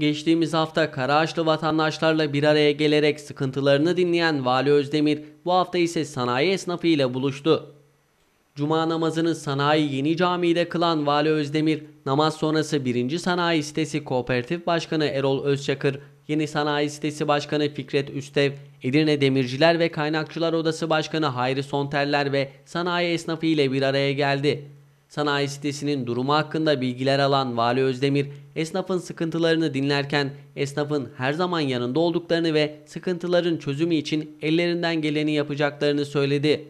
Geçtiğimiz hafta Karaağaçlı vatandaşlarla bir araya gelerek sıkıntılarını dinleyen Vali Özdemir bu hafta ise sanayi esnafı ile buluştu. Cuma namazını Sanayi Yeni cami'de kılan Vali Özdemir, namaz sonrası 1. Sanayi Sitesi Kooperatif Başkanı Erol Özçakır, Yeni Sanayi Sitesi Başkanı Fikret Üstev, Edirne Demirciler ve Kaynakçılar Odası Başkanı Hayri Sonterler ve sanayi esnafı ile bir araya geldi sanayi sitesinin durumu hakkında bilgiler alan Vali Özdemir, esnafın sıkıntılarını dinlerken esnafın her zaman yanında olduklarını ve sıkıntıların çözümü için ellerinden geleni yapacaklarını söyledi.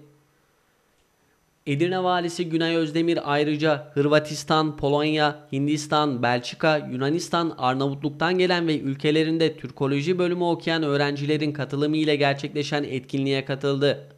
Edirne valisi Günay Özdemir ayrıca Hırvatistan, Polonya, Hindistan, Belçika, Yunanistan, Arnavutluk'tan gelen ve ülkelerinde Türkoloji bölümü okuyan öğrencilerin katılımı ile gerçekleşen etkinliğe katıldı.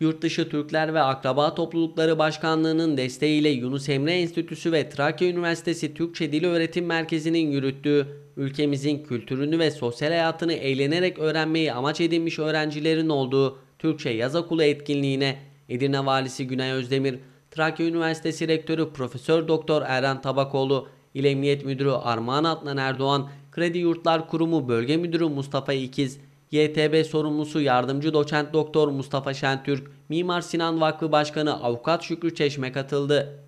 Yurtdışı Türkler ve Akraba Toplulukları Başkanlığı'nın desteğiyle Yunus Emre Enstitüsü ve Trakya Üniversitesi Türkçe Dil Öğretim Merkezi'nin yürüttüğü ülkemizin kültürünü ve sosyal hayatını eğlenerek öğrenmeyi amaç edinmiş öğrencilerin olduğu Türkçe Yaz Okulu etkinliğine Edirne Valisi Günay Özdemir, Trakya Üniversitesi Rektörü Profesör Doktor Eren Tabakoğlu, İl Emniyet Müdürü Armağan Atlan Erdoğan, Kredi Yurtlar Kurumu Bölge Müdürü Mustafa İkiz, YTB sorumlusu yardımcı doçent doktor Mustafa Şentürk, Mimar Sinan Vakfı Başkanı Avukat Şükrü Çeşme katıldı.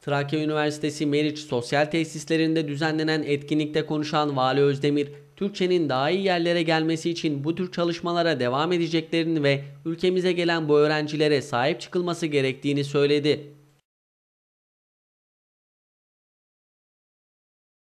Trakya Üniversitesi Meriç Sosyal Tesislerinde düzenlenen etkinlikte konuşan Vali Özdemir, Türkçenin daha iyi yerlere gelmesi için bu tür çalışmalara devam edeceklerini ve ülkemize gelen bu öğrencilere sahip çıkılması gerektiğini söyledi.